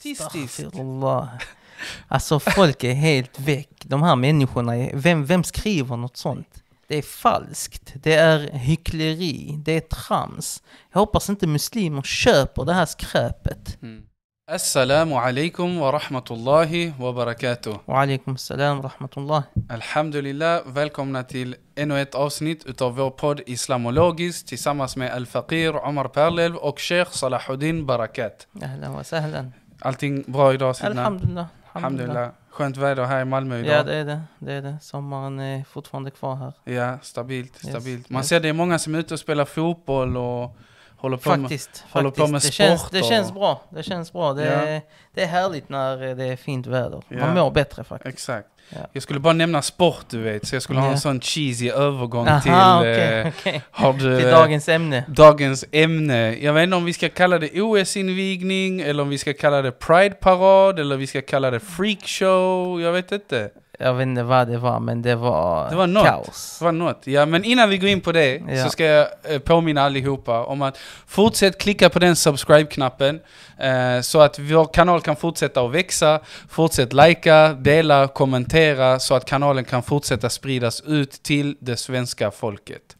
Statistiskt. Alltså folk är helt väck. De här människorna, vem, vem skriver något sånt? Det är falskt, det är hyckleri, det är trams. Jag hoppas inte muslimer köper det här skräpet. Mm. السلام عليكم ورحمة الله وبركاته وعليكم السلام ورحمة الله الحمد لله Välkomna till ännu ett avsnitt utav vår podd Islamologiskt tillsammans med Al-Fakir Omar Perlev och Sheikh Salahuddin Barakat. Ahlan wa sahlan. Allting bra idag Sidna? Alhamdulillah. Skönt väder här i Malmö idag. Ja det är det. det är det. Sommaren är fortfarande kvar här. Ja, stabilt. stabilt. Yes. Man ser det är många som är ute och spelar fotboll och håller på faktiskt, med, håller faktiskt. på med det känns, och... känns bra. Det känns bra. Det, ja. är, det är härligt när det är fint väder. Ja. Man mår bättre faktiskt. Exakt. Ja. Jag skulle bara nämna sport du vet, så jag skulle ha en sån cheesy övergång Aha, till... Okay, eh, okay. Har du, till eh, dagens ämne. Dagens ämne. Jag vet inte om vi ska kalla det OS-invigning, eller om vi ska kalla det Pride-parad, eller om vi ska kalla det freakshow. Jag vet inte jag vet inte vad det var, men det var, det var något. kaos. Det var något. Ja, men innan vi går in på det ja. så ska jag eh, påminna allihopa om att fortsätt klicka på den subscribe-knappen eh, så att vår kanal kan fortsätta att växa. Fortsätt likea, dela, kommentera så att kanalen kan fortsätta spridas ut till det svenska folket.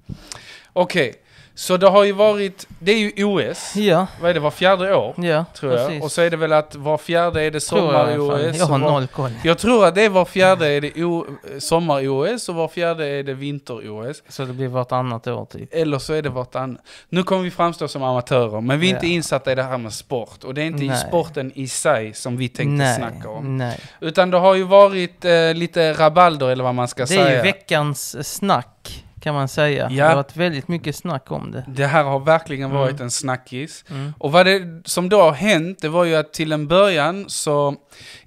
Okej. Okay. Så det har ju varit, det är ju OS, ja. vad är det, var fjärde år? Ja, tror jag. Precis. Och så är det väl att var fjärde är det sommar-OS. Jag, jag har noll koll. Jag tror att det är var fjärde är det sommar-OS och var fjärde är det vinter-OS. Så det blir vartannat år typ? Eller så är det vartannat. Nu kommer vi framstå som amatörer, men vi är ja. inte insatta i det här med sport. Och det är inte Nej. sporten i sig som vi tänkte Nej. snacka om. Nej. Utan det har ju varit eh, lite rabalder eller vad man ska det säga. Det är ju veckans snack kan man säga. Ja. Det har varit väldigt mycket snack om det. Det här har verkligen mm. varit mm. en snackis. Mm. Och vad det, som då har hänt, det var ju att till en början så,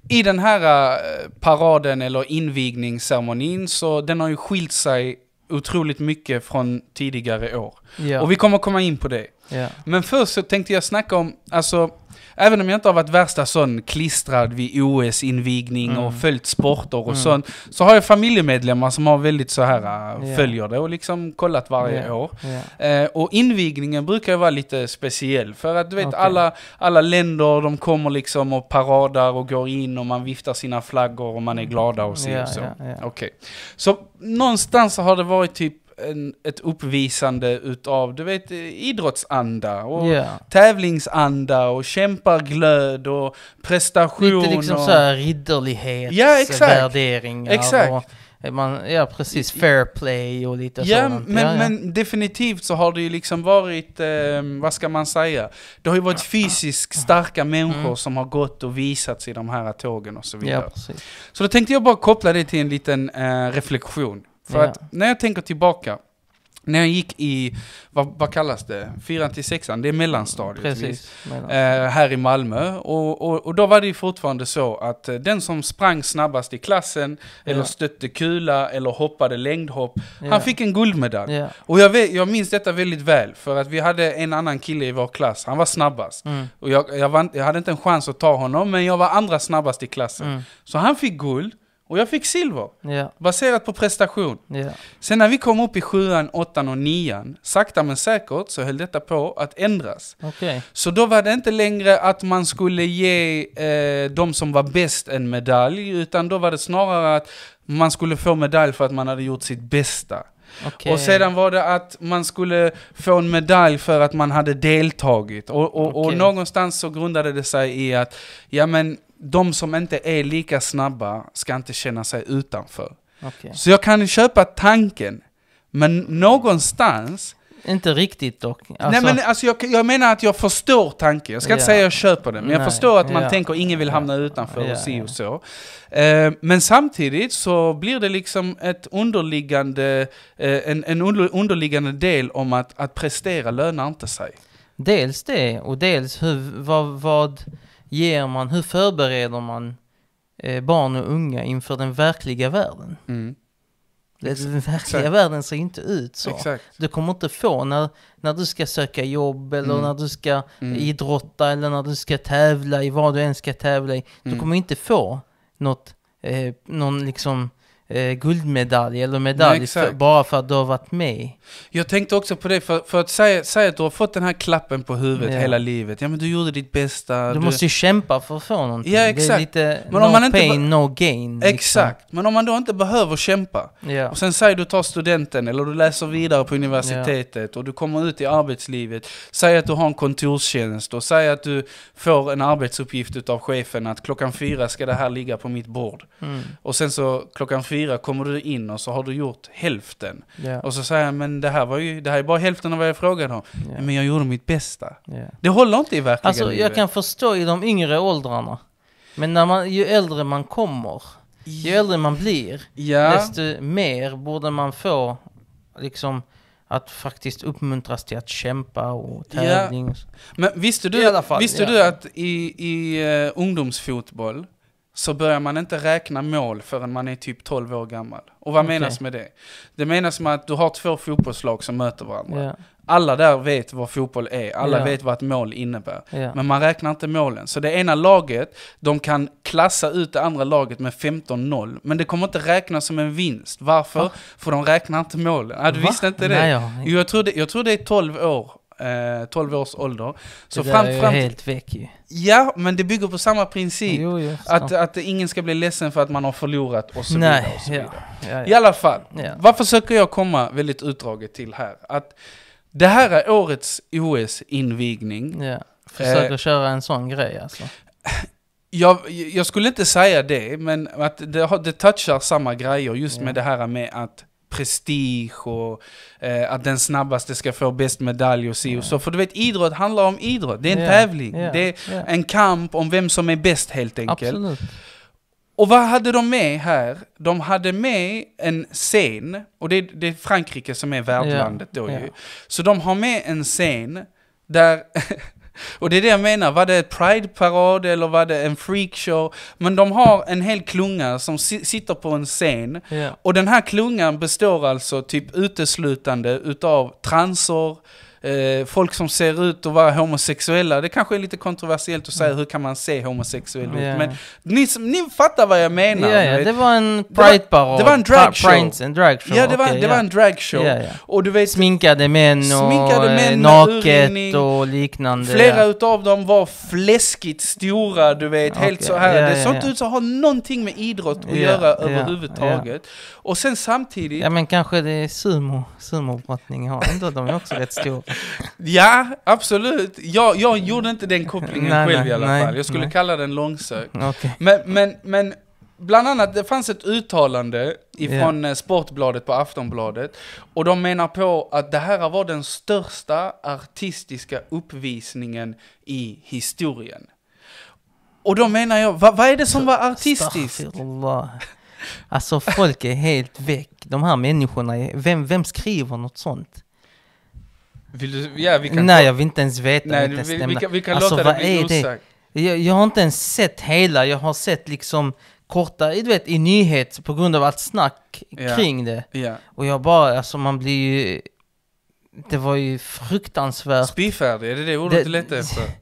i den här eh, paraden eller invigningsceremonin, så den har ju skilt sig otroligt mycket från tidigare år. Ja. Och vi kommer komma in på det. Yeah. Men först så tänkte jag snacka om, alltså, även om jag inte har varit värsta sån klistrad vid OS-invigning mm. och följt sporter och mm. sånt, så har jag familjemedlemmar som har väldigt så här, yeah. Äh, följer det och liksom kollat varje yeah. år. Eh, och invigningen brukar ju vara lite speciell, för att du vet okay. alla, alla länder, de kommer liksom och paradar och går in och man viftar sina flaggor och man är glada och ser Yeah, och så. Okay. så någonstans har det varit typ en, ett uppvisande utav, du vet, idrottsanda och yeah. tävlingsanda och kämparglöd och prestation. Lite liksom och... så här ja, exakt. Exakt. Och... Man, ja precis, fair play och lite ja, sådant. Men, ja, ja. men definitivt så har det ju liksom varit, eh, vad ska man säga? Det har ju varit fysiskt starka människor mm. som har gått och visats i de här tågen och så vidare. Ja, så då tänkte jag bara koppla det till en liten eh, reflektion. För ja. att när jag tänker tillbaka, när jag gick i, vad, vad kallas det, fyran till sexan, det är mellanstadiet. Precis, mellanstadiet. Eh, här i Malmö. Och, och, och, då var det fortfarande så att eh, den som sprang snabbast i klassen, ja. eller stötte kula, eller hoppade längdhopp, ja. han fick en guldmedalj. Ja. Och jag, vet, jag minns detta väldigt väl, för att vi hade en annan kille i vår klass, han var snabbast. Mm. Och jag, jag, var, jag, hade inte en chans att ta honom, men jag var andra snabbast i klassen. Mm. Så han fick guld. Och jag fick silver, yeah. baserat på prestation. Yeah. Sen när vi kom upp i sjuan, åttan och nian, sakta men säkert så höll detta på att ändras. Okay. Så då var det inte längre att man skulle ge eh, de som var bäst en medalj, utan då var det snarare att man skulle få medalj för att man hade gjort sitt bästa. Okay. Och sedan var det att man skulle få en medalj för att man hade deltagit. Och, och, okay. och någonstans så grundade det sig i att, ja men de som inte är lika snabba ska inte känna sig utanför. Okay. Så jag kan köpa tanken, men någonstans... Inte riktigt dock. Alltså... Nej men alltså jag, jag, menar att jag förstår tanken. Jag ska yeah. inte säga att jag köper den, men jag Nej. förstår att man yeah. tänker ingen vill hamna utanför yeah. och si och så. Eh, men samtidigt så blir det liksom ett underliggande, eh, en, en under, underliggande del om att, att prestera lönar inte sig. Dels det, och dels hur, vad, vad ger man, hur förbereder man eh, barn och unga inför den verkliga världen? Mm. Den verkliga världen ser inte ut så. Exakt. Du kommer inte få när, när du ska söka jobb eller mm. när du ska mm. idrotta eller när du ska tävla i vad du än ska tävla i. Du mm. kommer inte få något, eh, någon liksom eh, guldmedalj eller medalj Nej, för, bara för att du har varit med. Jag tänkte också på det, för, för att säga, säga att du har fått den här klappen på huvudet ja. hela livet. Ja men du gjorde ditt bästa. Du, du... måste ju kämpa för att få någonting. Ja exakt. lite men om no man pain, inte... no gain. Liksom. Exakt. Liksom. Men om man då inte behöver kämpa. Ja. Och sen säger du tar studenten eller du läser vidare på universitetet ja. och du kommer ut i arbetslivet. Säg att du har en kontorstjänst och säg att du får en arbetsuppgift av chefen att klockan fyra ska det här ligga på mitt bord. Mm. Och sen så klockan fyra fyra kommer du in och så har du gjort hälften. Yeah. Och så säger han, men det här, var ju, det här är bara hälften av vad jag frågade om. Yeah. Men jag gjorde mitt bästa. Yeah. Det håller inte i verkligheten. Alltså livet. jag kan förstå i de yngre åldrarna. Men när man, ju äldre man kommer, ju äldre man blir, desto mer borde man få liksom att faktiskt uppmuntras till att kämpa och tävling. Ja. Men visste du, I fall, visste ja. du att i, i uh, ungdomsfotboll så börjar man inte räkna mål förrän man är typ 12 år gammal. Och vad okay. menas med det? Det menas med att du har två fotbollslag som möter varandra. Yeah. Alla där vet vad fotboll är, alla yeah. vet vad ett mål innebär. Yeah. Men man räknar inte målen. Så det ena laget, de kan klassa ut det andra laget med 15-0, men det kommer inte räknas som en vinst. Varför? Va? För de räknar inte målen. Ja, du Va? visste inte det? Nej, jag... jag tror det, jag tror det är 12 år eh, 12 års ålder. Så det där är ju fram, helt väck ju. Ja, men det bygger på samma princip. Jo, jo, att, att ingen ska bli ledsen för att man har förlorat och så vidare. Och så vidare. Ja, ja, I alla fall, ja. vad försöker jag komma väldigt utdraget till här? Att det här är årets OS-invigning. Ja. Försöker eh, köra en sån grej alltså. Jag, jag, skulle inte säga det, men att det, det touchar samma grejer just med det här med att prestige och eh, att den snabbaste ska få bäst medalj och si yeah. och så. För du vet, idrott handlar om idrott. Det är en yeah. tävling. Yeah. Det är en kamp om vem som är bäst helt enkelt. Absolut. Och vad hade de med här? De hade med en scen, och det, det är Frankrike som är värdlandet då ju. Så de har med en scen där Och det är det jag menar, var det ett Pride-parad eller var det en freakshow? Men de har en hel klunga som si sitter på en scen. Yeah. Och den här klungan består alltså typ uteslutande utav transor, Eh, folk som ser ut att vara homosexuella. Det kanske är lite kontroversiellt att säga mm. hur kan man se homosexuell ut? Men ni, ni fattar vad jag menar. Yeah, yeah. Det var en prideparad. Det var en dragshow. En dragshow. Ja, det var, okay, det var en dragshow. Och du vet, sminkade män och sminkade eh, män naket urinning. och liknande. Flera utav dem var fläskigt stora, du vet, okay. helt så här. det såg inte ut att ha någonting med idrott att göra överhuvudtaget. Och sen samtidigt... Ja, men kanske det är sumo, sumobrottning har ändå. De är också rätt stora ja, absolut. Jag, jag gjorde inte den kopplingen nej, själv nej, i alla nej, fall. Jag skulle kalla den långsökt. Okay. Men, men, men bland annat, det fanns ett uttalande ifrån yeah. Sportbladet på Aftonbladet. Och de menar på att det här var den största artistiska uppvisningen i historien. Och då menar jag, vad, vad är det som var artistiskt? Alltså folk är helt väck. De här människorna, vem, vem skriver något sånt? Vill du, ja, vi kan Nej, jag vill inte ens veta. Nej, inte ens vi, vi, kan, vi kan alltså, låta vad det bli är det? Jag, jag, har inte ens sett hela, jag har sett liksom korta, du vet i nyhet på grund av allt snack yeah. kring det. Yeah. Och jag bara, alltså man blir ju... Det var ju fruktansvärt. Spyfärdig, är det det ordet du letar efter?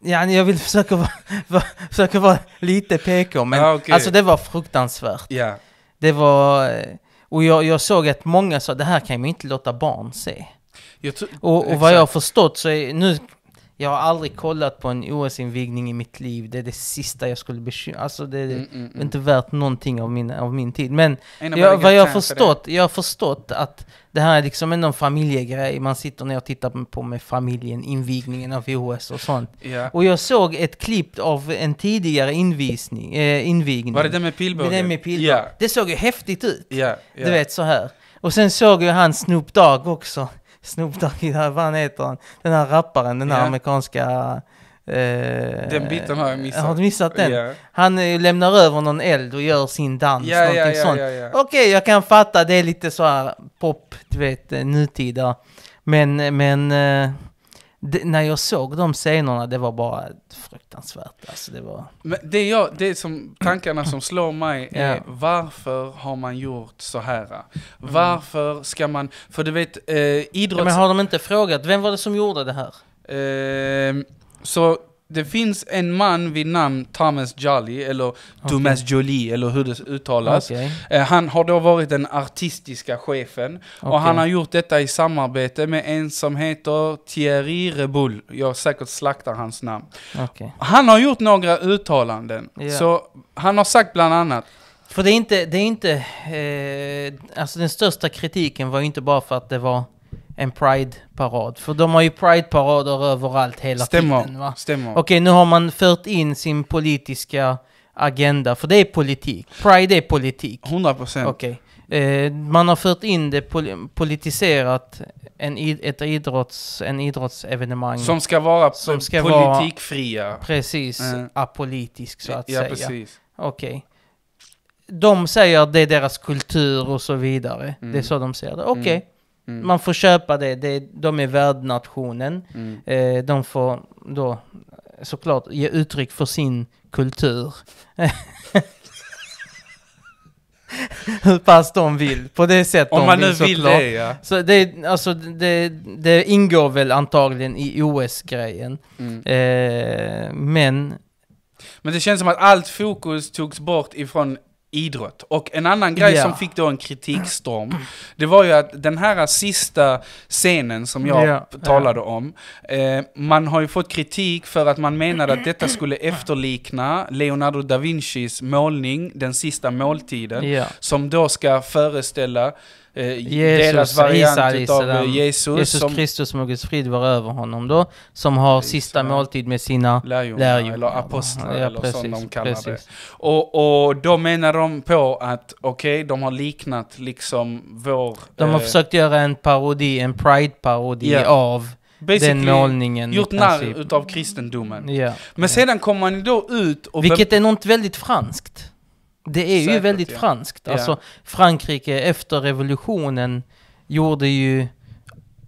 Ja, jag vill försöka vara, vara, försöka vara lite PK, men ah, okay. alltså det var fruktansvärt. Yeah. Det var... Eh, och jag, jag såg att många sa det här kan man inte låta barn se och, och vad jag har förstått så är, nu jag har aldrig kollat på en OS-invigning i mitt liv. Det är det sista jag skulle bekymra Alltså det är mm, mm, mm. inte värt någonting av min, av min tid. Men jag, vad jag har förstått, jag har förstått att det här är liksom en familjegrej. Man sitter ner och tittar på med familjen, invigningen av OS och sånt. Yeah. Och jag såg ett klipp av en tidigare invisning, eh, invigning. Var det den med pilbågen? Det, med pilbågen. Yeah. det såg ju häftigt ut. Yeah, du vet så här. Och sen såg jag han Snoop Dogg också. Snoop Dogg, vad fan heter han? Den här rapparen, den här yeah. amerikanska... Eh, den biten har jag missat. Har du missat den? Yeah. Han eh, lämnar över någon eld och gör sin dans, yeah, någonting yeah, sånt. Okej, okay, jag kan fatta, det är lite så här pop, du vet, eh, nutida. Men, eh, men... Eh, det, när jag såg de scenerna, det var bara fruktansvärt. Alltså, det, var... Men det, jag, det som tankarna som slår mig är yeah. varför har man gjort så här? Mm. Varför ska man, för du vet eh, idrotts... Ja, men har de inte frågat, vem var det som gjorde det här? Eh, så det finns en man vid namn Thomas Jolly, eller okay. Thomas Jolie, eller hur det uttalas. Okay. Eh, han har då varit den artistiska chefen. Okay. Och han har gjort detta i samarbete med en som heter Thierry Rebull. Jag säkert slaktar hans namn. Han har gjort några uttalanden. Yeah. Så han har sagt bland annat för det är inte, det är inte eh, alltså den största kritiken var ju inte bara för att det var en Pride-parad. För de har ju Pride-parader överallt hela stämmer, tiden. Va? Stämmer. Okej, okay, nu har man fört in sin politiska agenda, för det är politik. Pride är politik. 100 procent. Okay. Eh, man har fört in det, pol politiserat en, ett idrotts, en idrottsevenemang. Som ska vara som ska politikfria. Vara, precis, mm. apolitisk så att ja, säga. Precis. Okej. Okay de säger att det är deras kultur och så vidare. Mm. Det är mm. så de ser det. Mm. Okej, okay. mm. Mm. Man får köpa det, det de är värdnationen. Mm. Eh, de får då såklart ge uttryck för sin kultur. Hur pass de vill, på det sätt Om de man vill, nu vill det ja. Så det, alltså, det, det ingår väl antagligen i OS-grejen. Mm. Eh, men men det känns som att allt fokus togs bort ifrån idrott. Och en annan grej yeah. som fick då en kritikstorm, det var ju att den här sista scenen som jag yeah. talade om, eh, man har ju fått kritik för att man menade att detta skulle efterlikna Leonardo da Vincis målning, Den sista måltiden, yeah. som då ska föreställa Eh, Jesus, deras variant av eh, Jesus. Jesus som, Kristus som Guds frid var över honom då, som har precis, sista måltid med sina lärjungar. lärjungar. Eller apostlar ja, eller precis, som de kallar precis. det. Och, och då menar de på att, okej, okay, de har liknat liksom vår... De har eh, försökt göra en parodi, en pride-parodi yeah. av Basically, den målningen. Gjort narr utav kristendomen. Yeah. Men sedan kommer man då ut och... Vilket är något väldigt franskt. Det är Säkert, ju väldigt ja. franskt. Alltså yeah. Frankrike efter revolutionen gjorde ju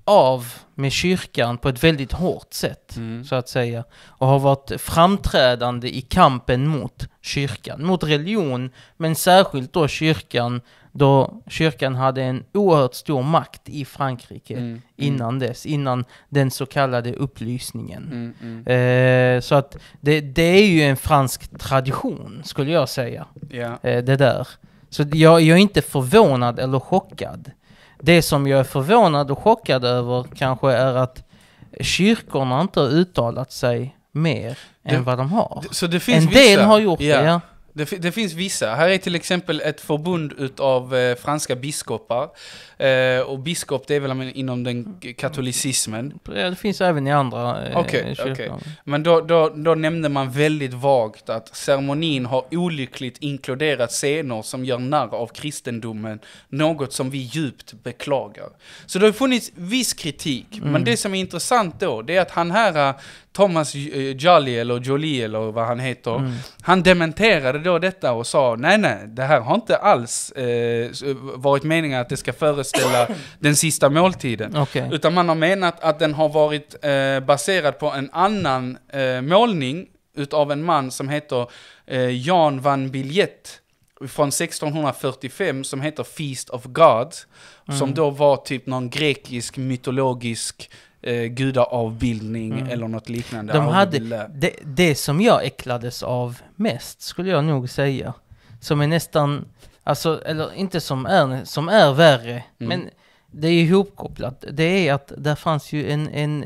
av med kyrkan på ett väldigt hårt sätt, mm. så att säga. Och har varit framträdande i kampen mot kyrkan, mot religion, men särskilt då kyrkan då kyrkan hade en oerhört stor makt i Frankrike mm, mm. innan mm. dess, innan den så kallade upplysningen. Mm, mm, eh, så att det, det, är ju en fransk tradition, skulle jag säga, yeah. eh, det där. Så jag, jag, är inte förvånad eller chockad. Det som jag är förvånad och chockad över kanske är att kyrkorna inte har uttalat sig mer det, än vad de har. en vissa, del har gjort yeah. det, ja. Det, det, finns vissa. Här är till exempel ett förbund utav eh, franska biskopar. Eh, och biskop, det är väl inom den katolicismen? Det finns även i andra eh, okay, kyrkor. Okay. Men då, då, då, nämnde man väldigt vagt att ceremonin har olyckligt inkluderat scener som gör narr av kristendomen, något som vi djupt beklagar. Så det har funnits viss kritik, mm. men det som är intressant då, det är att han här, Thomas eh, Jolly, eller Jolie, eller vad han heter, mm. han dementerade då detta och sa nej, nej, det här har inte alls eh, eh varit meningen att det ska föreställa den sista måltiden. Okay. Utan man har menat att den har varit eh, baserad på en annan eh, målning utav en man som heter eh, Jan van Biljett från 1645 som heter Feast of God, mm. som då var typ någon grekisk mytologisk eh, gudaavbildning mm. eller något liknande. De hade, det, det som jag äcklades av mest skulle jag nog säga, som är nästan, alltså, eller inte som är, som är värre, mm. men det är ihopkopplat. Det är att där fanns ju en, en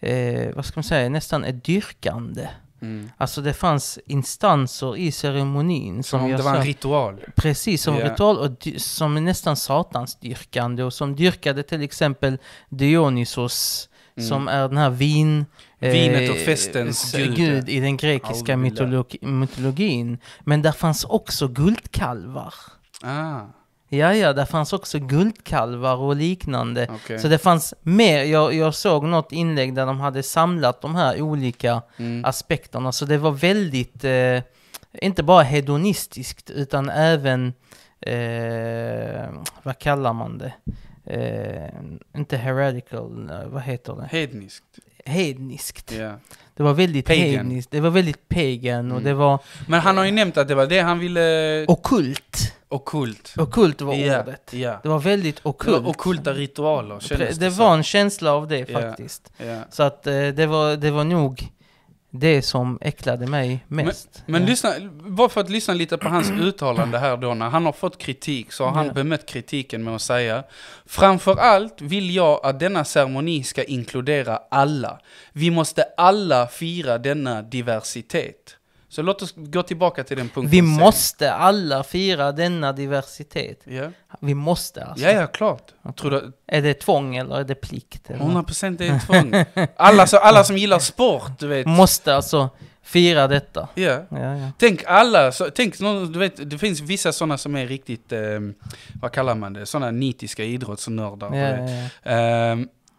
eh, vad ska man säga, nästan ett dyrkande. Mm. Alltså det fanns instanser i ceremonin. Som, som det var en ritual. Precis, som yeah. ritual och som är nästan satansdyrkande. Och som dyrkade till exempel Dionysos, mm. som är den här vin... Eh, Vinet och festens eh, gud. gud i den grekiska mytologi mytologin. Men där fanns också guldkalvar. Ah. Ja, ja, där fanns också guldkalvar och liknande. Okay. Så det fanns mer. Jag, jag såg något inlägg där de hade samlat de här olika mm. aspekterna. Så det var väldigt, eh, inte bara hedonistiskt, utan även, eh, vad kallar man det? Eh, inte heretical, eh, vad heter det? Hedniskt. Hedniskt. Yeah. Det var väldigt pagan. hedniskt, det var väldigt pagan och mm. det var... Men han har ju nämnt att det var det han ville... Okult. Okult. Okult var Ja, ordet. ja. Det var väldigt okult. Okulta ritualer kändes det, det var en känsla av det Ja, faktiskt. ja. Så att eh, det var, det var nog det som äcklade mig mest. Men ja. lyssna, bara för att lyssna lite på hans uttalande här då, när han har fått kritik så har han Ja. bemött kritiken med att säga Framförallt vill jag att denna ceremoni ska inkludera alla. Vi måste alla fira denna diversitet. Så låt oss gå tillbaka till den punkten Vi sen. måste alla fira denna diversitet. Yeah. Vi måste alltså. Ja, ja, klart. Tror du... Är det tvång eller är det plikt? Eller? 100% är tvång. alla, så, alla som gillar sport, du vet. Måste alltså fira detta. Yeah. Ja, ja. Tänk alla, så, tänk, du vet, det finns vissa sådana som är riktigt, eh, vad kallar man det, sådana nitiska idrottsnördar. Ja, ja, ja. Eh,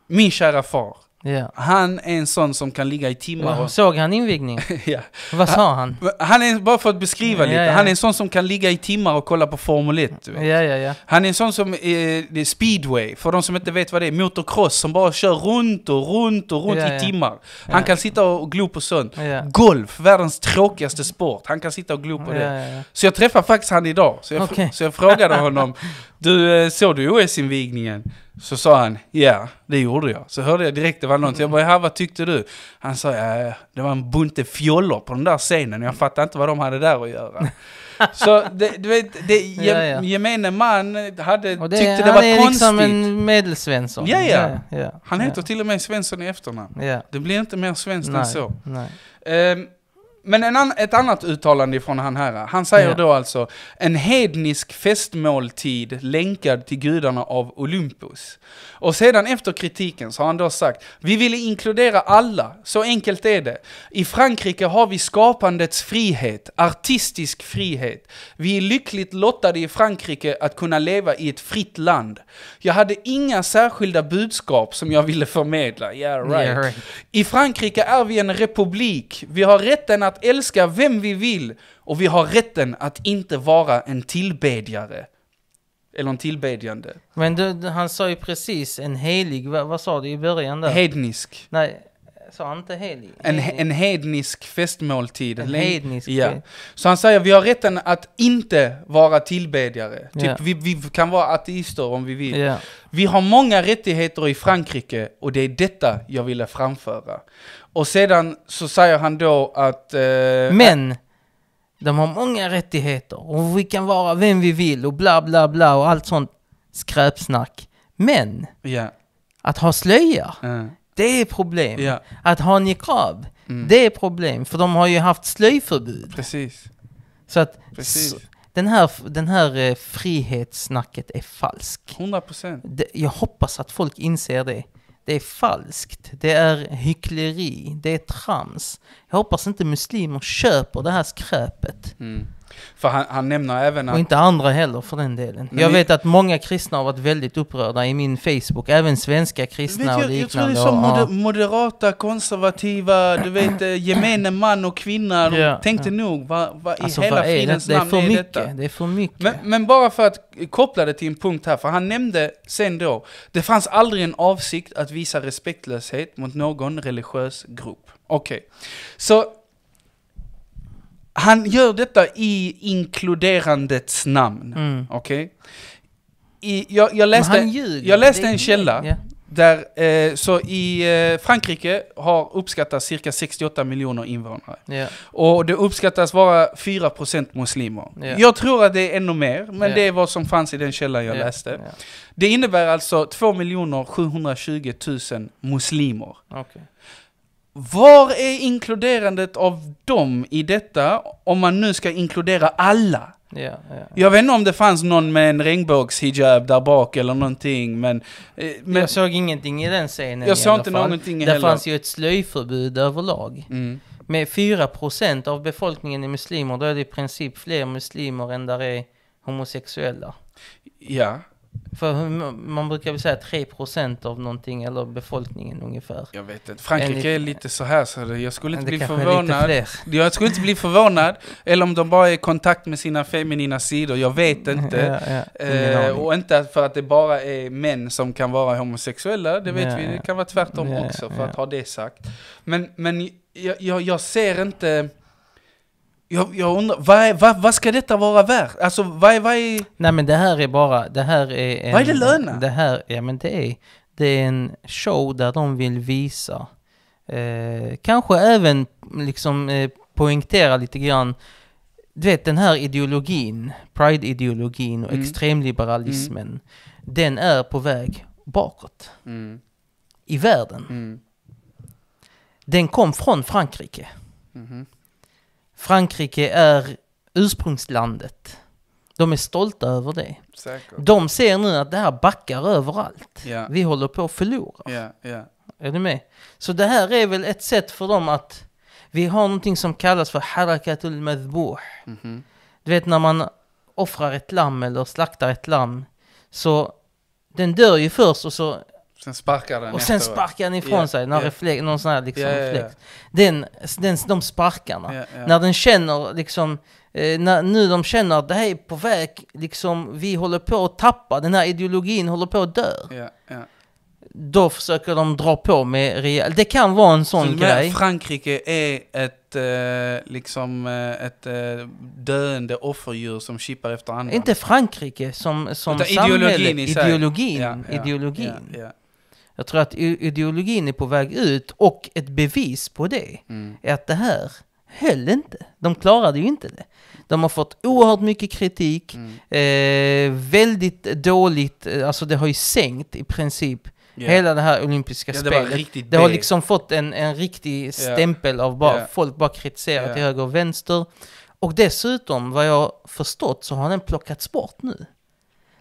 min kära far, Yeah. Han är en sån som kan ligga i timmar. Och... Såg han invigningen? ja. Vad sa han? han är, bara för att beskriva yeah, lite, yeah. han är en sån som kan ligga i timmar och kolla på Formel 1. Ja, ja, ja. Han är en sån som, eh, det är speedway, för de som inte vet vad det är, motocross som bara kör runt och runt och runt i timmar. Han kan sitta och glo på sånt. Golf, världens tråkigaste sport. Han kan sitta och glo på det. Så jag träffade faktiskt han idag, så jag, okay. så jag frågade honom, du, eh, såg du OS-invigningen? Så sa han, ja, det gjorde jag. Så hörde jag direkt, det var något. Jag bara, ja, vad tyckte du? Han sa, ja, det var en bunte fjollor på den där scenen. Jag fattade inte vad de hade där att göra. Så det, du vet, det, ja, ja. gemene man hade, det, tyckte det var konstigt. Han är liksom en medelsvensson. Ja, ja. Han heter till och med Svensson i efternamn. Det blir inte mer svenskt än så. Nej. Um, men en an ett annat uttalande från han här, han säger ja. då alltså en hednisk festmåltid länkad till gudarna av Olympus. Och sedan efter kritiken så har han då sagt, vi ville inkludera alla, så enkelt är det. I Frankrike har vi skapandets frihet, artistisk frihet. Vi är lyckligt lottade i Frankrike att kunna leva i ett fritt land. Jag hade inga särskilda budskap som jag ville förmedla, yeah right. Yeah, right. I Frankrike är vi en republik, vi har rätten att att älska vem vi vill och vi har rätten att inte vara en tillbedjare. Eller en tillbedjande. Men du, han sa ju precis en helig, vad, vad sa du i början där? Hednisk. Nej, sa han inte helig? En, en hednisk festmåltid. En hednisk ja. Så han säger, vi har rätten att inte vara tillbedjare. Typ, yeah. vi, vi, kan vara ateister om vi vill. Yeah. Vi har många rättigheter i Frankrike och det är detta jag ville framföra. Och sedan så säger han då att... Eh, Men! De har många rättigheter och vi kan vara vem vi vill och bla bla bla och allt sånt skräpsnack. Men! Yeah. Att ha slöja mm. Det är problem. Ja. Att ha niqab, mm. det är problem. För de har ju haft slöjförbud. Precis. Så att Precis. den här, den här eh, frihetssnacket är falskt. 100%. Det, jag hoppas att folk inser det. Det är falskt, det är hyckleri, det är trams. Jag hoppas inte muslimer köper det här skräpet. Mm. För han, han nämner även att... Och inte andra heller för den delen. Men jag vi... vet att många kristna har varit väldigt upprörda i min Facebook, även svenska kristna vet, och liknande. Jag tror det är som moder moderata, konservativa, du vet eh, gemene man och kvinna. De ja, tänkte ja. nog, vad, vad i alltså, hela vad fridens det? namn det är, för är mycket, detta? Det är för mycket. Men, men bara för att koppla det till en punkt här, för han nämnde sen då, det fanns aldrig en avsikt att visa respektlöshet mot någon religiös grupp. Okej, okay. så han gör detta i inkluderandets namn. Mm. Okej? Okay? jag, jag, läste, ljuger, jag läste en källa där, eh, så i eh, Frankrike har uppskattats cirka 68 miljoner invånare. Yeah. Och det uppskattas vara 4% muslimer. Yeah. Jag tror att det är ännu mer, men det är vad som fanns i den källan jag läste. Det innebär alltså 2 720 000 muslimer. Okay. Var är inkluderandet av dem i detta, om man nu ska inkludera alla? Yeah, yeah, yeah. Jag vet inte om det fanns någon med en regnbågshijab där bak eller någonting, men, eh, men... Jag såg ingenting i den scenen Jag såg inte fall. någonting heller. Det fanns ju ett slöjförbud överlag. Mm. Med 4% av befolkningen är muslimer, då är det i princip fler muslimer än där är homosexuella. Ja. För man brukar väl säga 3% av någonting eller befolkningen ungefär. Jag vet inte. Frankrike är lite så här så jag skulle inte bli förvånad. Jag skulle inte bli förvånad. Eller om de bara är i kontakt med sina feminina sidor. Jag vet inte. Ja, ja. Eh, och inte för att det bara är män som kan vara homosexuella. Det vet ja, vi. Det kan vara tvärtom också för att ha det sagt. Men, men jag, jag, jag ser inte jag, jag undrar, vad, vad, vad ska detta vara värt? Alltså vad är, vad är... Nej men det här är bara, det här är... En, vad är det löna? Det här, ja men det är, det är en show där de vill visa, eh, kanske även liksom eh, poängtera lite grann, du vet den här ideologin, pride-ideologin och mm. extremliberalismen, mm. den är på väg bakåt. Mm. I världen. Mm. Den kom från Frankrike. -hmm. Frankrike är ursprungslandet. De är stolta över det. Säkert. De ser nu att det här backar överallt. Yeah. Vi håller på att förlora. Yeah, yeah. Är du med? Så det här är väl ett sätt för dem att vi har någonting som kallas för harakatul madbuh. Mm -hmm. Du vet när man offrar ett lamm eller slaktar ett lamm så den dör ju först och så Sen sparkar den Och sen sparkar den ifrån yeah, sig, när yeah. reflekt, någon sån här liksom yeah, yeah, reflekt. Den, den, de sparkarna, när den känner liksom, eh, när, nu de känner att det här är på väg, liksom, vi håller på att tappa, den här ideologin håller på att dö. Då försöker de dra på med rejält, det kan vara en sån Så grej. Frankrike är ett, eh, liksom, eh, ett eh, döende offerdjur som kippar efter andra? Inte Frankrike som, som samhälle, ideologin, i sig. ideologin. ideologin. Jag tror att ideologin är på väg ut och ett bevis på det mm. är att det här höll inte. De klarade ju inte det. De har fått oerhört mycket kritik, mm. eh, väldigt dåligt, eh, alltså det har ju sänkt i princip yeah. hela det här olympiska ja, spelet. Det, det har liksom fått en, en riktig stämpel yeah. av bara, yeah. folk bara kritiserar yeah. till höger och vänster. Och dessutom, vad jag förstått, så har den plockats bort nu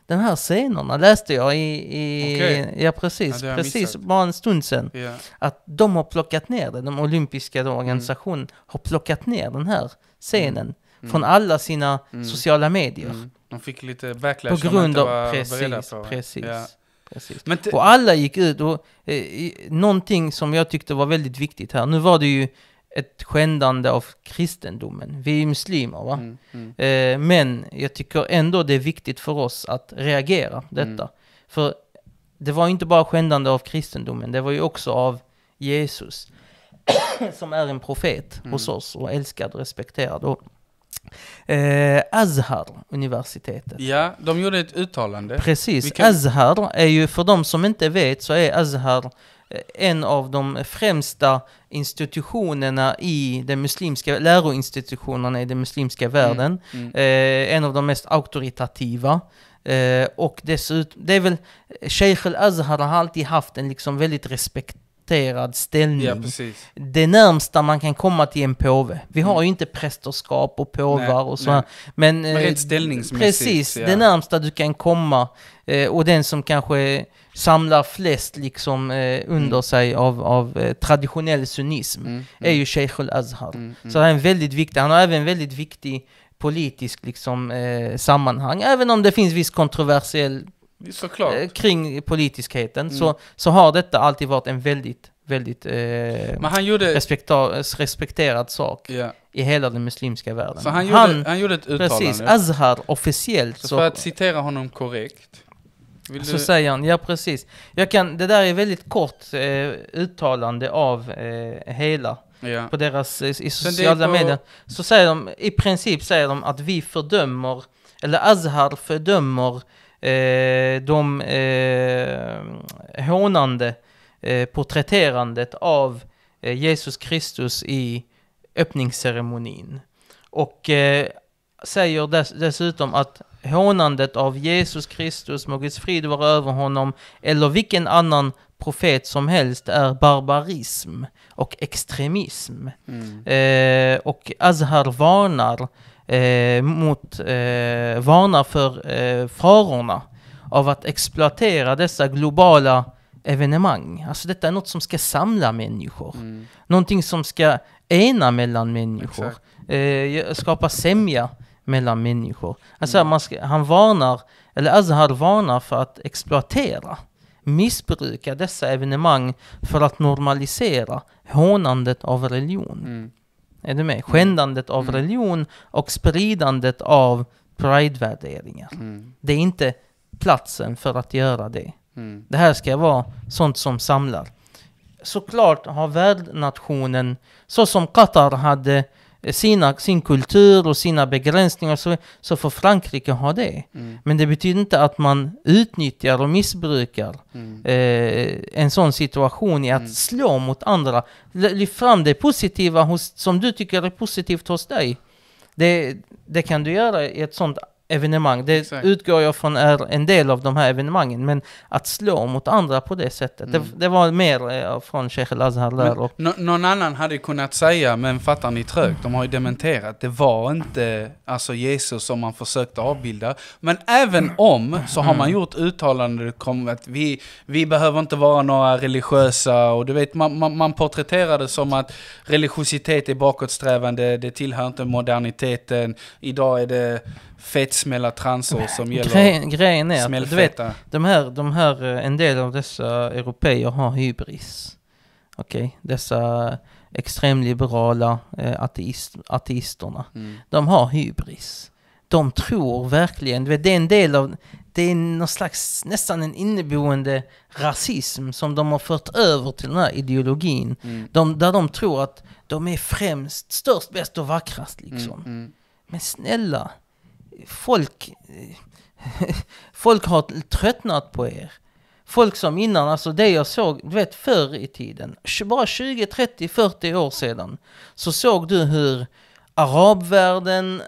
den här scenerna läste jag i, i okay. ja precis, ja, precis, bara en stund sedan. Yeah. Att de har plockat ner det, de olympiska mm. organisationen har plockat ner den här scenen mm. mm. från alla sina mm. sociala medier. Mm. De fick lite backlash på grund av, precis, på. Precis. Ja. Precis. och alla gick ut och eh, någonting som jag tyckte var väldigt viktigt här, nu var det ju ett skändande av kristendomen. Vi är muslimer va? Mm, mm. Eh, men jag tycker ändå det är viktigt för oss att reagera detta. Mm. För det var inte bara skändande av kristendomen, det var ju också av Jesus. som är en profet mm. hos oss och älskad och respekterad. Och, eh, Azhar-universitetet. Ja, de gjorde ett uttalande. Precis, kan... Azhar är ju, för de som inte vet så är Azhar en av de främsta institutionerna i den muslimska, läroinstitutionerna i den muslimska mm. världen. Mm. Mm. en av de mest auktoritativa. Eh, och dessutom, det är väl, Sheikh al-Azhar har alltid haft en liksom väldigt respekt exalterad ställning. Ja, Det närmsta man kan komma till en påve. Vi har mm. ju inte prästerskap och påvar nej, och sådär. Men, men rent eh, ställningsmässigt. Precis, ja. det närmsta du kan komma. Eh, och den som kanske samlar flest liksom eh, under mm. sig av, av traditionell sunnism mm. mm. är ju Sheikh al-Azhar. Mm, mm. Så han är en väldigt viktig, han har även en väldigt viktig politisk liksom, eh, sammanhang, även om det finns viss kontroversiell Såklart. Eh, kring politiskheten mm. så, så har detta alltid varit en väldigt, väldigt eh, gjorde... respekterad sak yeah. i hela den muslimska världen. Så han gjorde, han, han gjorde ett uttalande? Precis, Azhar officiellt. Så, så för att citera honom korrekt. Vill så du... säger han, ja precis. Jag kan, det där är väldigt kort eh, uttalande av eh, hela. Yeah. På deras, eh, i, sociala på... medier. Så säger de, i princip säger de att vi fördömer, eller Azhar fördömer Eh, de eh, hånande eh, porträtterandet av eh, Jesus Kristus i öppningsceremonin. Och eh, säger dess, dessutom att hånandet av Jesus Kristus, må Guds frid vara över honom, eller vilken annan profet som helst är barbarism och extremism. Mm. Eh, och Azhar varnar eh, mot, eh, varnar för eh, farorna av att exploatera dessa globala evenemang. Alltså detta är något som ska samla människor. Mm. Någonting som ska ena mellan människor. Eh, skapa sämja mellan människor. Alltså mm. ska, han varnar, eller Azhar varnar för att exploatera, missbruka dessa evenemang för att normalisera hånandet av religion. Mm. Är du med? Mm. Skändandet av mm. religion och spridandet av pridevärderingar. värderingar mm. Det är inte platsen för att göra det. Det här ska vara sånt som samlar. Såklart har värdnationen, så som Qatar hade Eh, sina, sin kultur och sina begränsningar så, så får Frankrike ha det. Mm. Men det betyder inte att man utnyttjar och missbrukar mm. eh, en sån situation i att mm. slå mot andra. Lyft fram det positiva hos, som du tycker är positivt hos dig. Det, det kan du göra i ett sånt evenemang. Det Exakt. utgår jag från är en del av de här evenemangen. Men att slå mot andra på det sättet, mm. det, det, var mer eh, från Sheikh al-Azhar där. Och... någon annan hade kunnat säga, men fattar ni trögt, de har ju dementerat. Det var inte alltså Jesus som man försökte avbilda. Men även om så har man mm. gjort uttalanden om att vi, vi behöver inte vara några religiösa och du vet, man, man, man porträtterar det som att religiositet är bakåtsträvande, det tillhör inte moderniteten, idag är det fetsmälla transor som gäller Gre Grejen är att du vet, de här, de här, eh, en del av dessa europeer har hybris. Okej, okay? dessa extremliberala eh, ateist, ateisterna. Mm. De har hybris. De tror verkligen, du vet, det är en del av, det är någon slags, nästan en inneboende rasism som de har fört över till den här ideologin. Mm. De, där de tror att de är främst, störst, bäst och vackrast mm, liksom. Mm, Men snälla, folk, folk har tröttnat på er. Folk som innan, alltså det jag såg, du vet förr i tiden, bara 20, 30, 40 år sedan, så såg du hur arabvärlden,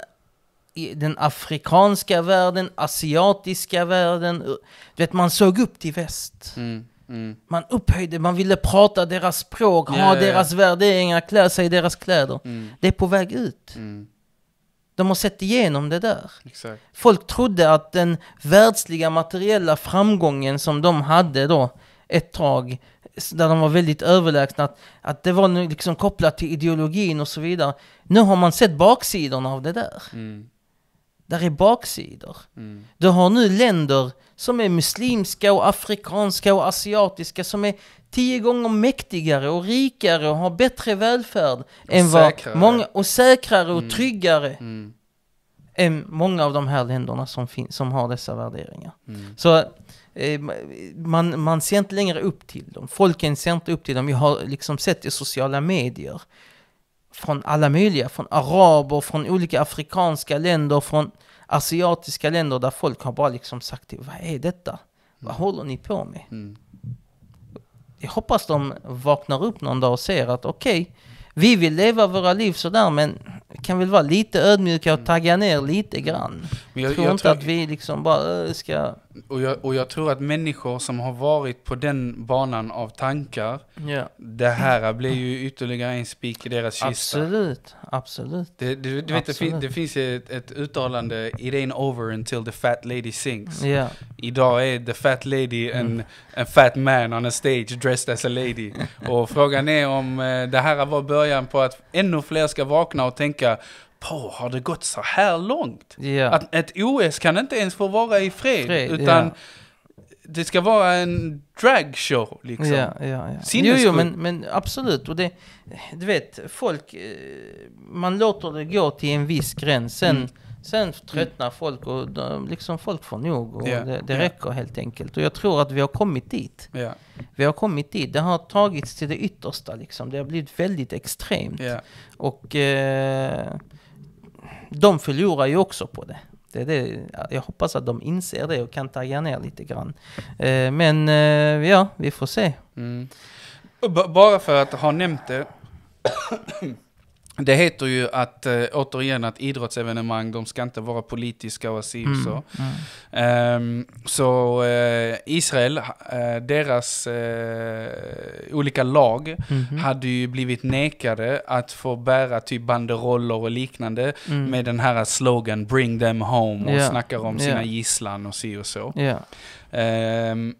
den afrikanska världen, asiatiska världen, du vet man såg upp till väst. Mm. Mm. Man upphöjde, man ville prata deras språk, ja, ha ja, deras ja. värderingar, klä sig i deras kläder. Mm. Det är på väg ut. Mm. De har sett igenom det där. Exakt. Folk trodde att den världsliga materiella framgången som de hade då ett tag, där de var väldigt överlägsna, att, att det var liksom kopplat till ideologin och så vidare. Nu har man sett baksidorna av det där. Mm. Där är baksidor. Mm. Du har nu länder som är muslimska och afrikanska och asiatiska som är tio gånger mäktigare och rikare och har bättre välfärd och än säkrare. vad många, och säkrare och mm. tryggare mm. än många av de här länderna som, som har dessa värderingar. Mm. Så eh, man, man ser inte längre upp till dem. Folken ser inte upp till dem. Jag har liksom sett i sociala medier från alla möjliga, från araber, från olika afrikanska länder, från asiatiska länder där folk har bara liksom sagt till, vad är detta? Vad mm. håller ni på med? Mm jag hoppas de vaknar upp någon dag och ser att okej, okay, vi vill leva våra liv sådär men kan väl vara lite ödmjuka och tagga ner lite grann. Men jag, tror jag inte tror... att vi liksom bara äh, ska och jag, och jag, tror att människor som har varit på den banan av tankar, yeah. det här blir ju ytterligare en spik i deras kista. Absolut, absolut. Det, du, du absolut. Vet, det, fin, det finns ett, ett, uttalande, it ain't over until the fat lady sings. Yeah. Idag är the fat lady mm. en, mm. fat man on a stage dressed as a lady. och frågan är om eh, det här var början på att ännu fler ska vakna och tänka, på har det gått så här långt? Yeah. Att ett OS kan inte ens få vara i fred, fred utan yeah. det ska vara en dragshow liksom. Yeah, yeah, yeah. Jo, jo, men, men absolut. Och det, du vet, folk, eh, man låter det gå till en viss gräns. Sen, mm. sen tröttnar mm. folk och de, liksom folk får nog. Och det, det räcker helt enkelt. Och jag tror att vi har kommit dit. Vi har kommit dit. Det har tagits till det yttersta liksom. Det har blivit väldigt extremt. Och... Eh, de förlorar ju också på det. det, det jag hoppas att de inser det och kan tagga ner lite grann. Eh, men eh, ja, vi får se. Mm. Bara för att ha nämnt det det heter ju att, äh, återigen, att idrottsevenemang, de ska inte vara politiska och si och mm, så. Mm. Um, så uh, Israel, uh, deras uh, olika lag mm. hade ju blivit nekade att få bära typ banderoller och liknande mm. med den här slogan “Bring them home” och yeah. snackar om sina yeah. gisslan och si och så. Yeah. Um,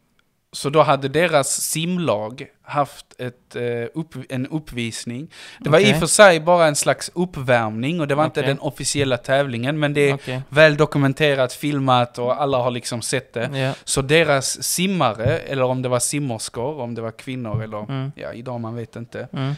så då hade deras simlag haft ett, eh, upp, en uppvisning. Det okay. var i och för sig bara en slags uppvärmning och det var okay. inte den officiella tävlingen men det är okay. väl dokumenterat, filmat och alla har liksom sett det. Yeah. Så deras simmare, eller om det var simmerskor, om det var kvinnor eller mm. ja, idag man vet inte. Mm.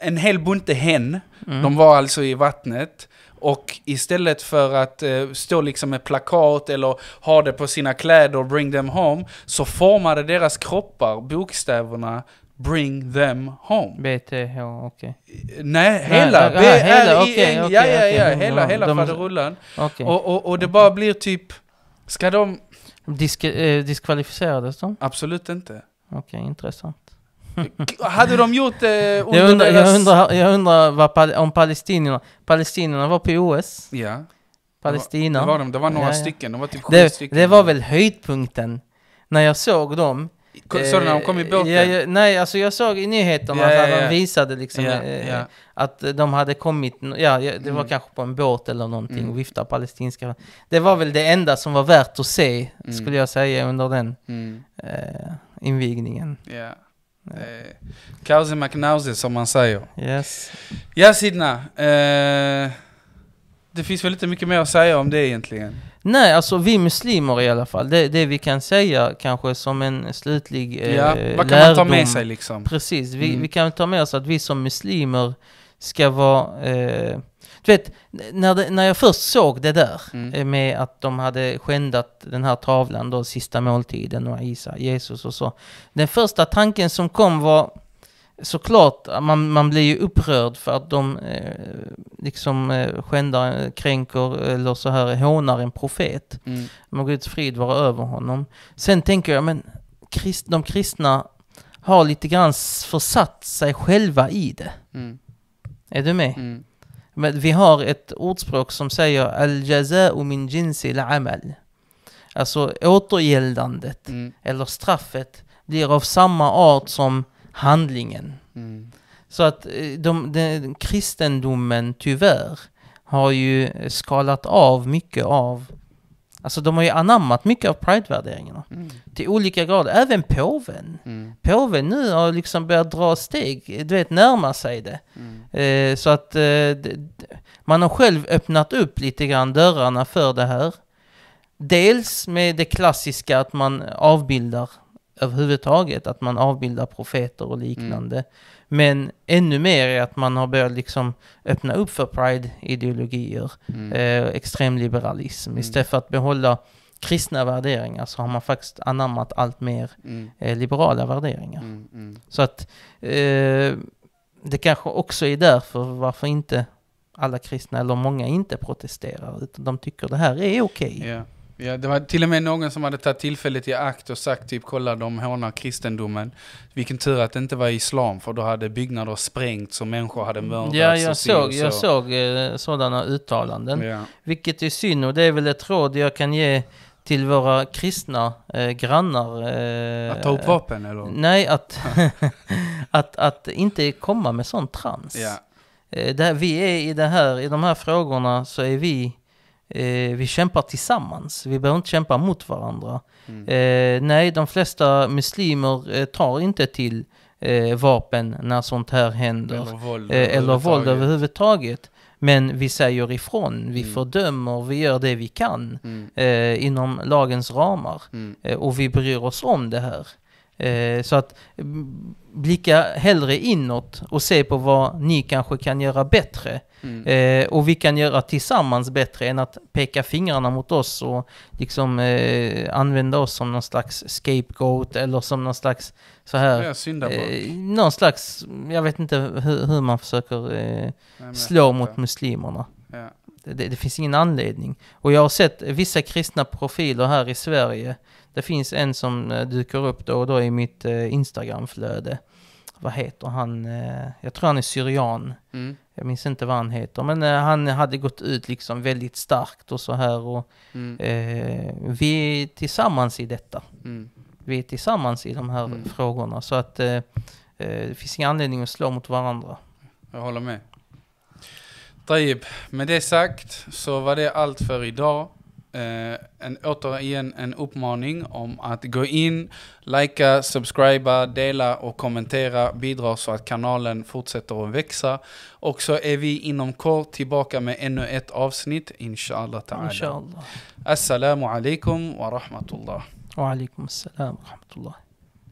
En hel bunte hen, mm. de var alltså i vattnet. Och istället för att eh, stå liksom med plakat eller ha det på sina kläder, bring them home, så formade deras kroppar bokstäverna Bring them home. BTH, okej. Okay. Eh, nej, hela. b r Ja, ja, ja. Hela, hela faderullan. Okay. Och, och, och det bara blir typ... Ska de... Disk, eh, diskvalificerades de? Absolut inte. Okej, okay, intressant. Hade de gjort det eh, under jag undrar, deras... jag undrar, jag undrar vad, om palestinierna... Palestinierna var på OS. Ja. Palestina. Det var, det var, de, det var några ja, ja. stycken, de var typ det, stycken. Det var väl höjdpunkten när jag såg dem. Såg du när de kom i eh, båten? Ja, ja, nej, alltså jag såg i nyheterna ja, att de visade liksom eh, att de hade kommit, ja, det mm. var kanske på en båt eller någonting, mm. vifta palestinska. Det var väl det enda som var värt att se, mm. skulle jag säga, under den mm. eh, invigningen. Yeah. Eh, Kause McNause som man säger. Yes. Ja Sidna, eh, det finns väl inte mycket mer att säga om det egentligen? Nej, alltså vi muslimer i alla fall. Det, det vi kan säga kanske som en slutlig eh, ja, Vad kan lärdom. man ta med sig liksom? Precis, vi, mm. vi kan ta med oss att vi som muslimer ska vara eh, du vet, när, det, när jag först såg det där mm. Eh, med att de hade skändat den här tavlan då, sista måltiden och Isa, Jesus och så. Den första tanken som kom var såklart, eh, man, man blir ju upprörd för att de eh, liksom eh, skändar, kränker eller så här hånar en profet. Mm. Guds frid vara över honom. Sen tänker jag, men krist, de kristna har lite grann försatt sig själva i det. Mm. Är du med? Mm vi har ett ordspråk som säger al-jaza'u min jinsil amal. Alltså återgäldandet mm. eller straffet blir av samma art som handlingen. Mm. Så att eh, de, de, kristendomen tyvärr har ju skalat av mycket av Alltså de har ju anammat mycket av Pride-värderingarna. Mm. Till olika grad, Även påven. Mm. Påven nu har liksom börjat dra steg, du vet närma sig det. Mm. Eh, så att eh, man har själv öppnat upp lite grann dörrarna för det här. Dels med det klassiska att man avbildar överhuvudtaget, att man avbildar profeter och liknande. Mm. Men ännu mer är att man har börjat liksom öppna upp för pride-ideologier, mm. eh, extremliberalism. Mm. Istället för att behålla kristna värderingar så har man faktiskt anammat allt mer mm. eh, liberala värderingar. Mm, mm. Så att eh, det kanske också är därför varför inte alla kristna eller många inte protesterar utan de tycker det här är okej. Okay. Yeah. Ja, det var till och med någon som hade tagit tillfället i akt och sagt typ kolla de hånar kristendomen. Vilken tur att det inte var islam för då hade byggnader sprängts och människor hade mördats. Ja, jag, och såg, så. jag såg eh, sådana uttalanden. Ja. Vilket är synd och det är väl ett råd jag kan ge till våra kristna eh, grannar. Eh, att ta upp vapen eller? Nej, att, att, att inte komma med sån trans. Ja. Här, eh, vi är i, det här, i de här frågorna så är vi Eh, vi kämpar tillsammans, vi behöver inte kämpa mot varandra. Mm. Eh, nej, de flesta muslimer eh, tar inte till eh, vapen när sånt här händer. Eller våld, överhuvudtaget. Eller våld överhuvudtaget. Men vi säger ifrån, vi mm. fördömer, vi gör det vi kan mm. Eh, inom lagens ramar. Mm. Eh, och vi bryr oss om det här. Eh, så att mm, blicka hellre inåt och se på vad ni kanske kan göra bättre. Mm. Eh, och vi kan göra tillsammans bättre än att peka fingrarna mot oss och liksom eh, använda oss som någon slags scapegoat eller som någon slags så här... Eh, någon slags, jag vet inte hur, hur man försöker eh, Nej, slå mot muslimerna. Ja. Det, det, finns ingen anledning. Och jag har sett vissa kristna profiler här i Sverige. Det finns en som eh, dyker upp då och då i mitt eh, Instagramflöde. Vad heter han? Eh, jag tror han är syrian. Mm. Jag minns inte vad han heter. Men han hade gått ut liksom väldigt starkt och så här. Och, mm. eh, vi är tillsammans i detta. Mm. Vi är tillsammans i de här mm. frågorna. Så att eh, det finns ingen anledning att slå mot varandra. Jag håller med. Taib, med det sagt så var det allt för idag. Eh, en, återigen en uppmaning om att gå in, likea, subscriba, dela och kommentera. Bidra så att kanalen fortsätter att växa. Och så är vi inom kort tillbaka med ännu ett avsnitt, inshallah ta'ala. Inshallah. Assalamu alaikum wa rahmatullah. Wa alaikum assalam wa rahmatullah.